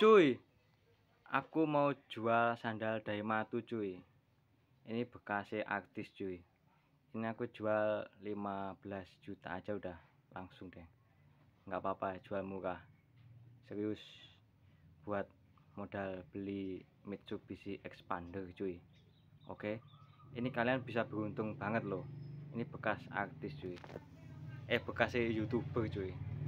cuy aku mau jual sandal daimatu cuy ini bekasi artis cuy ini aku jual 15 juta aja udah langsung deh nggak apa-apa jual murah serius buat modal beli Mitsubishi Expander cuy oke ini kalian bisa beruntung banget loh ini bekas artis cuy eh bekas youtuber cuy